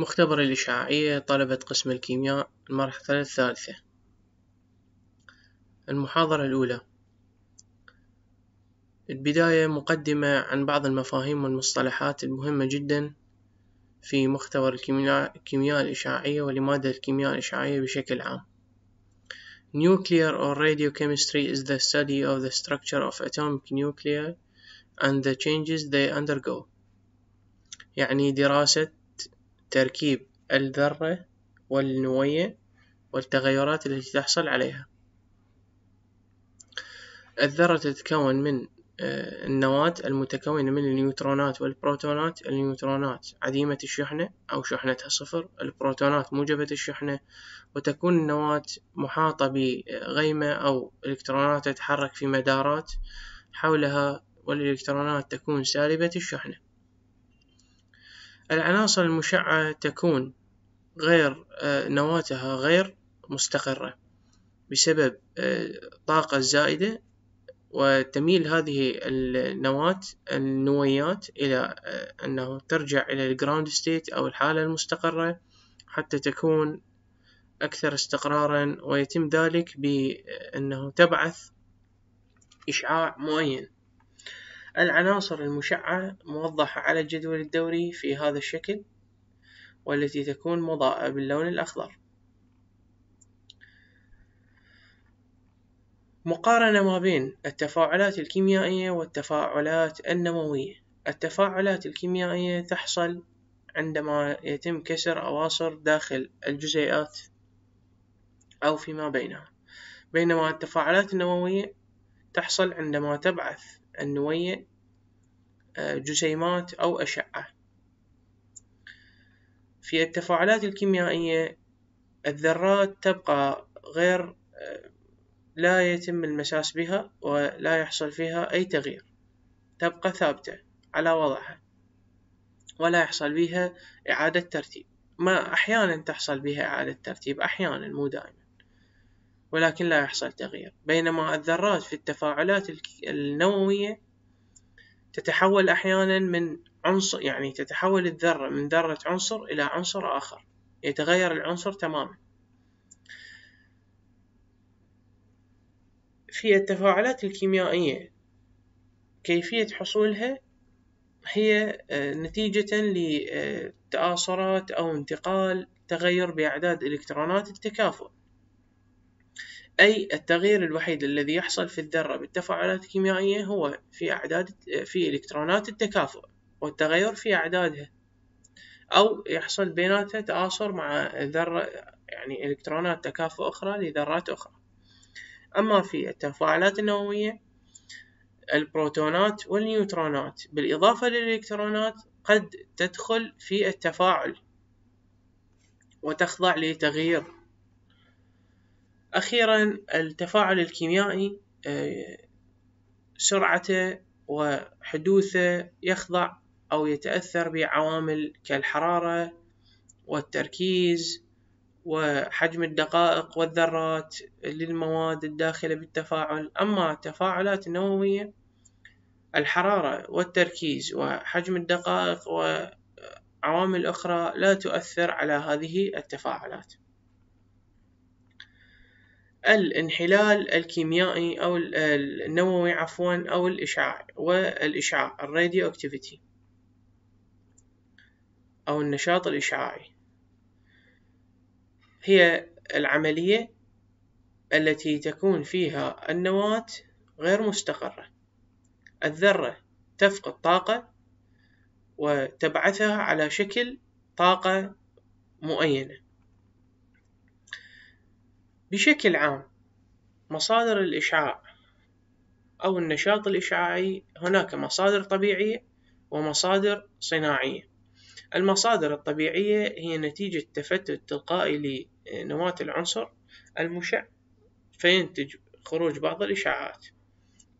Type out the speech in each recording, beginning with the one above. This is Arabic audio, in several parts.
مختبر الإشعاعية طلبة قسم الكيمياء المرحلة الثالثة المحاضرة الأولى البداية مقدمة عن بعض المفاهيم والمصطلحات المهمة جدا في مختبر الكيمياء الإشعاعية ولمادة الكيمياء الإشعاعية بشكل عام Nuclear or radiochemistry is the study of the structure of atomic nuclear and the changes they undergo يعني دراسة تركيب الذرة والنوية والتغيرات التي تحصل عليها الذرة تتكون من آه، النواة المتكونة من النيوترونات والبروتونات النيوترونات عديمة الشحنة أو شحنتها صفر البروتونات موجبة الشحنة وتكون النواة محاطة بغيمة أو إلكترونات تتحرك في مدارات حولها والإلكترونات تكون سالبة الشحنة العناصر المشعة تكون غير آه، نواتها غير مستقرة بسبب الطاقة آه، الزائدة وتميل هذه النواة النويات إلى آه، أنه ترجع إلى الجراوند ستيت أو الحالة المستقرة حتى تكون أكثر استقرارا ويتم ذلك بأنه تبعث إشعاع معين العناصر المشعة موضحة على الجدول الدوري في هذا الشكل والتي تكون مضاءة باللون الأخضر مقارنة ما بين التفاعلات الكيميائية والتفاعلات النووية التفاعلات الكيميائية تحصل عندما يتم كسر أواصر داخل الجزيئات أو فيما بينها بينما التفاعلات النووية تحصل عندما تبعث النويع آه، جسيمات أو أشعة في التفاعلات الكيميائية الذرات تبقى غير آه، لا يتم المساس بها ولا يحصل فيها أي تغيير تبقى ثابتة على وضعها ولا يحصل بها إعادة ترتيب ما أحيانا تحصل بها إعادة ترتيب أحيانا مو دائما ولكن لا يحصل تغيير بينما الذرات في التفاعلات النووية تتحول أحيانا من عنصر يعني تتحول الذرة من ذرة عنصر إلى عنصر آخر يتغير العنصر تماما في التفاعلات الكيميائية كيفية حصولها هي آه، نتيجة لتآصرات آه، أو انتقال تغير بأعداد إلكترونات التكافؤ أي التغيير الوحيد الذي يحصل في الذرة بالتفاعلات الكيميائية هو في أعداد في إلكترونات التكافؤ والتغير في أعدادها أو يحصل بيناتها تآصر مع ذرة يعني إلكترونات تكافؤ أخرى لذرات أخرى أما في التفاعلات النووية البروتونات والنيوترونات بالإضافة للإلكترونات قد تدخل في التفاعل وتخضع لتغيير أخيرا التفاعل الكيميائي آه، سرعته وحدوثه يخضع أو يتأثر بعوامل كالحرارة والتركيز وحجم الدقائق والذرات للمواد الداخلة بالتفاعل أما التفاعلات النووية الحرارة والتركيز وحجم الدقائق وعوامل أخرى لا تؤثر على هذه التفاعلات الانحلال الكيميائي أو النووي عفوا أو الإشعاع والإشعاع الراديو أكتيفيتي أو النشاط الإشعاعي هي العملية التي تكون فيها النواة غير مستقرة الذرة تفقد طاقة وتبعثها على شكل طاقة معينة بشكل عام مصادر الإشعاع أو النشاط الإشعاعي هناك مصادر طبيعية ومصادر صناعية المصادر الطبيعية هي نتيجة تفتت تلقائي لنواة العنصر المشع فينتج خروج بعض الإشعاعات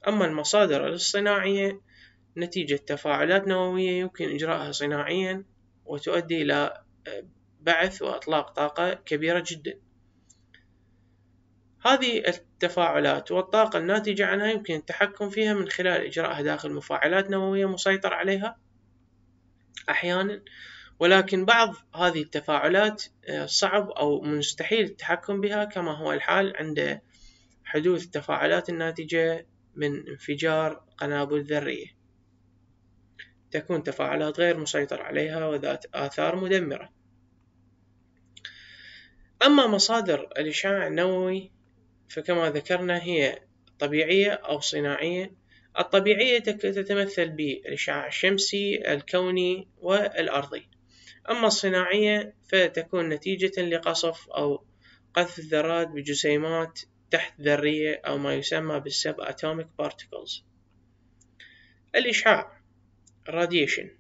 أما المصادر الصناعية نتيجة تفاعلات نووية يمكن إجراءها صناعيا وتؤدي إلى آه، بعث وإطلاق طاقة كبيرة جدا هذه التفاعلات والطاقة الناتجة عنها يمكن التحكم فيها من خلال إجراءها داخل مفاعلات نووية مسيطر عليها أحيانا ولكن بعض هذه التفاعلات آه، صعب أو مستحيل التحكم بها كما هو الحال عند حدوث التفاعلات الناتجة من انفجار قنابل ذرية تكون تفاعلات غير مسيطر عليها وذات آثار مدمرة أما مصادر الإشعاع النووي فكما ذكرنا هي طبيعية أو صناعية الطبيعية تتمثل بالإشعاع الشمسي الكوني والأرضي أما الصناعية فتكون نتيجة لقصف أو قذف الذرات بجسيمات تحت ذرية أو ما يسمى بالسب أتوميك بارتكلز الإشعاع راديشن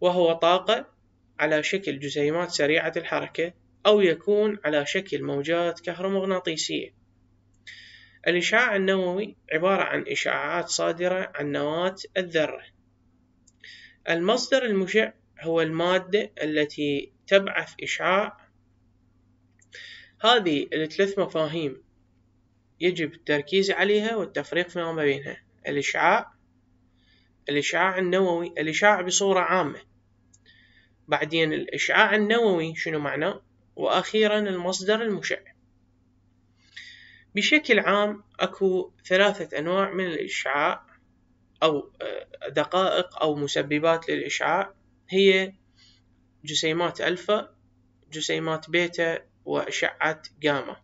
وهو طاقة على شكل جسيمات سريعة الحركة أو يكون على شكل موجات كهرومغناطيسية الإشعاع النووي عبارة عن إشعاعات صادرة عن نواة الذرة المصدر المشع هو المادة التي تبعث إشعاع هذه الثلاث مفاهيم يجب التركيز عليها والتفريق فيما بينها الإشعاع الإشعاع النووي الإشعاع بصورة عامة بعدين الإشعاع النووي شنو معناه وأخيرا المصدر المشع بشكل عام أكو ثلاثة أنواع من الإشعاع أو آه، دقائق أو مسببات للإشعاع هي جسيمات ألفا جسيمات بيتا وأشعة جاما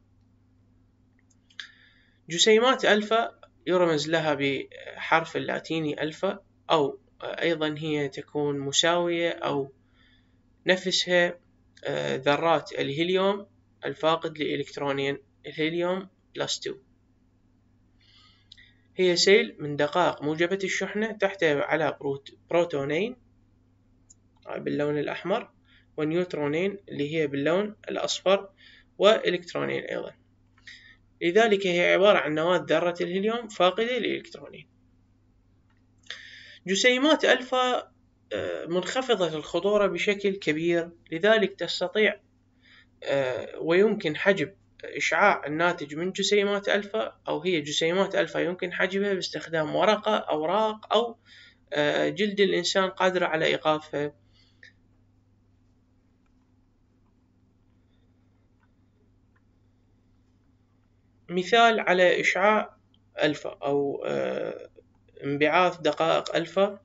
جسيمات ألفا يرمز لها بحرف اللاتيني ألفا أو آه، أيضا هي تكون مساوية أو نفسها آه، ذرات الهيليوم الفاقد لإلكترونين الهيليوم بلس 2 هي سيل من دقائق موجبة الشحنة تحتوي على بروتونين آه، باللون الأحمر ونيوترونين اللي هي باللون الأصفر وإلكترونين أيضا لذلك هي عبارة عن نواة ذرة الهيليوم فاقدة للإلكترونين جسيمات ألفا آه، منخفضة الخطورة بشكل كبير لذلك تستطيع آه، ويمكن حجب إشعاع الناتج من جسيمات ألفا أو هي جسيمات ألفا يمكن حجمها باستخدام ورقة أوراق أو آه، جلد الإنسان قادرة على إيقافها مثال على إشعاع ألفا أو آه، انبعاث دقائق ألفا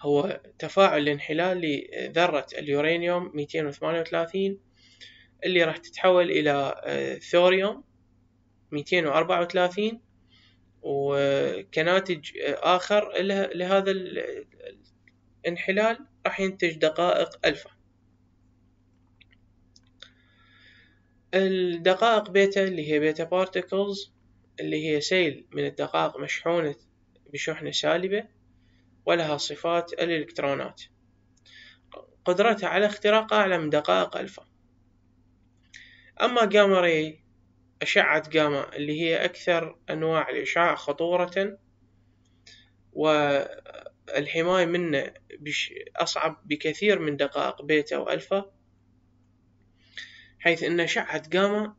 هو تفاعل الانحلال لذرة اليورانيوم 238 اللي راح تتحول إلى آه، ثوريوم 234 وكناتج آه، آخر لهذا الانحلال راح ينتج دقائق ألفا الدقائق بيتا اللي هي بيتا بارتكلز اللي هي سيل من الدقائق مشحونة بشحنة سالبة ولها صفات الإلكترونات قدرتها على اختراق أعلى من دقائق ألفا أما جاما راي أشعة جاما اللي هي أكثر أنواع الإشعاع خطورة والحماية منه أصعب بكثير من دقائق بيتا وألفا حيث أن أشعة جاما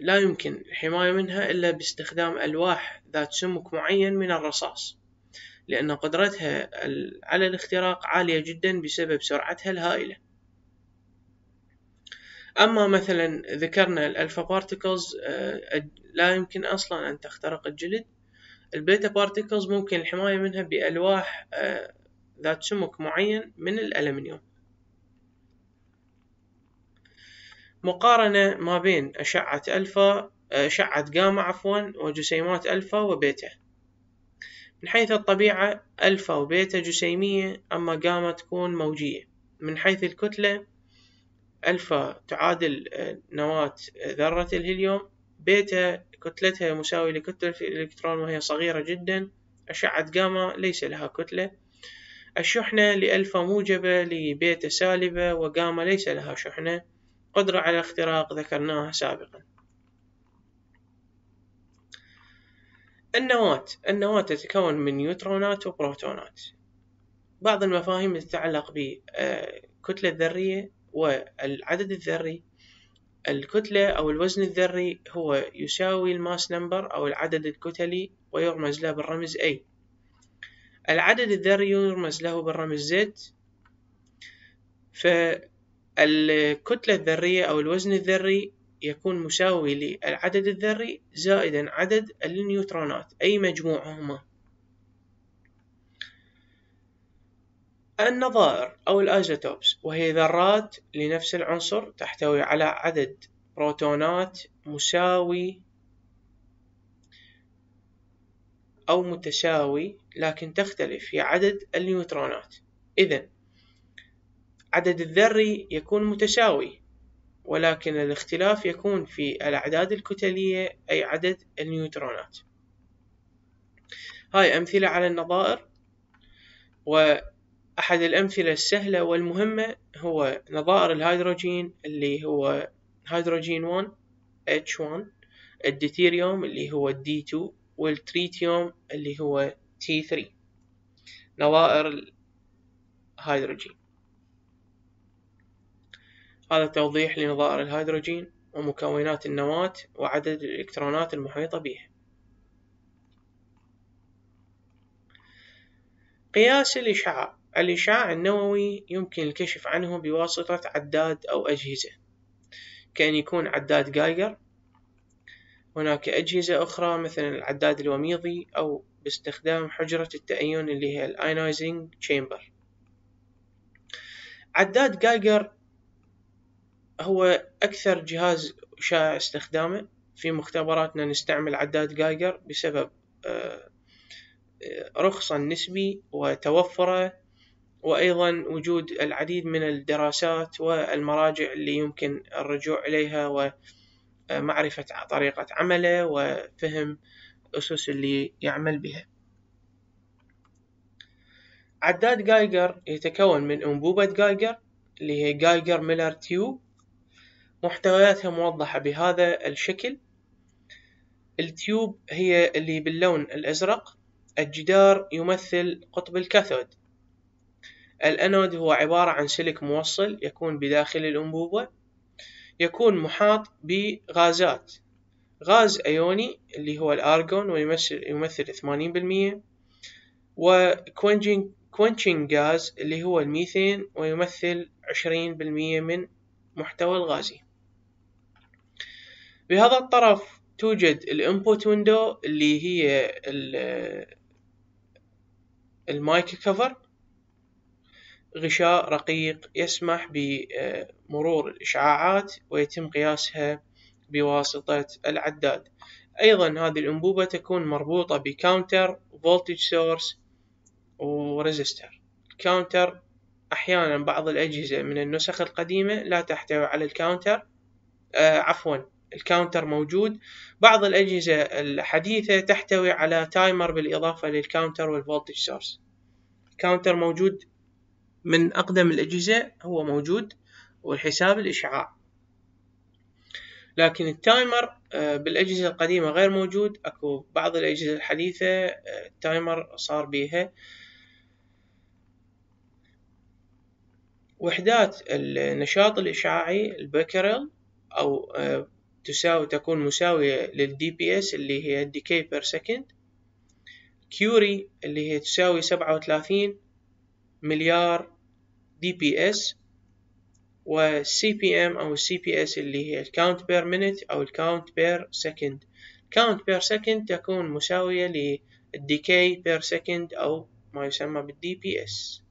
لا يمكن الحماية منها إلا باستخدام ألواح ذات سمك معين من الرصاص لأن قدرتها على الاختراق عالية جدا بسبب سرعتها الهائلة أما مثلا ذكرنا الألفا آه، بارتيكلز لا يمكن أصلا أن تخترق الجلد البيتا بارتيكلز ممكن الحماية منها بألواح آه، ذات سمك معين من الألمنيوم مقارنة ما بين أشعة ألفا آه، أشعة جاما عفوا وجسيمات ألفا وبيتا من حيث الطبيعة ألفا وبيتا جسيمية أما جاما تكون موجية من حيث الكتلة ألفا تعادل آه، نواة آه، ذرة الهيليوم بيتا كتلتها مساوية لكتلة الإلكترون وهي صغيرة جدا أشعة جاما ليس لها كتلة الشحنة لألفا موجبة لبيتا سالبة وجاما ليس لها شحنة قدرة على اختراق ذكرناها سابقا النواة النواة تتكون من نيوترونات وبروتونات بعض المفاهيم تتعلق بالكتلة آه، الذرية والعدد الذري الكتلة أو الوزن الذري هو يساوي الماس نمبر أو العدد الكتلي ويرمز له بالرمز A العدد الذري يرمز له بالرمز Z فالكتلة الذرية أو الوزن الذري يكون مساوي للعدد الذري زائدا عدد النيوترونات أي مجموعهما النظائر أو الأيزوتوبس وهي ذرات لنفس العنصر تحتوي على عدد بروتونات مساوي أو متساوي لكن تختلف في عدد النيوترونات إذا عدد الذري يكون متساوي ولكن الاختلاف يكون في الأعداد الكتلية أي عدد النيوترونات هاي أمثلة على النظائر و أحد الأمثلة السهلة والمهمة هو نظائر الهيدروجين اللي هو هيدروجين 1 H1 الديتيريوم اللي هو D2 والتريتيوم اللي هو T3 نظائر الهيدروجين هذا توضيح لنظائر الهيدروجين ومكونات النواة وعدد الإلكترونات المحيطة بها قياس الإشعاع الإشعاع النووي يمكن الكشف عنه بواسطة عداد أو أجهزة كأن يكون عداد جايجر هناك أجهزة أخرى مثل العداد الوميضي أو باستخدام حجرة التأيون اللي هي الأينايزينج تشامبر عداد جايجر هو أكثر جهاز شائع استخدامه في مختبراتنا نستعمل عداد جايجر بسبب آه، رخصه النسبي وتوفره وأيضا وجود العديد من الدراسات والمراجع اللي يمكن الرجوع إليها ومعرفة آه، طريقة عمله وفهم أسس اللي يعمل بها عداد جايجر يتكون من أنبوبة جايجر اللي هي جايجر ميلر تيوب محتوياتها موضحة بهذا الشكل التيوب هي اللي باللون الأزرق الجدار يمثل قطب الكاثود الأنود هو عبارة عن سلك موصل يكون بداخل الأنبوبة يكون محاط بغازات غاز أيوني اللي هو الأرجون ويمثل يمثل 80% بالمية وكوينشينج غاز اللي هو الميثين ويمثل عشرين بالمية من محتوى الغازي بهذا الطرف توجد الانبوت ويندو اللي هي المايك كفر غشاء رقيق يسمح بمرور الإشعاعات ويتم قياسها بواسطة العداد أيضا هذه الأنبوبة تكون مربوطة بكاونتر فولتج سورس وريزستر الكاونتر أحيانا بعض الأجهزة من النسخ القديمة لا تحتوي على الكاونتر آه عفوا الكاونتر موجود بعض الأجهزة الحديثة تحتوي على تايمر بالإضافة للكاونتر والفولتج سورس الكاونتر موجود من أقدم الأجهزة هو موجود والحساب الإشعاع لكن التايمر آه، بالأجهزة القديمة غير موجود أكو بعض الأجهزة الحديثة آه، التايمر صار بيها وحدات النشاط الإشعاعي البكرل أو آه، تساوي تكون مساوية للدي بي اس اللي هي الديكي بير سكند كيوري اللي هي تساوي سبعة وثلاثين مليار دي بي اس والسي بي ام او السي بي اس اللي هي الكاونت بير مينيت او الكاونت بير سكند كاونت بير سكند تكون مساوية للديكي بير سكند او ما يسمى بالدي بي اس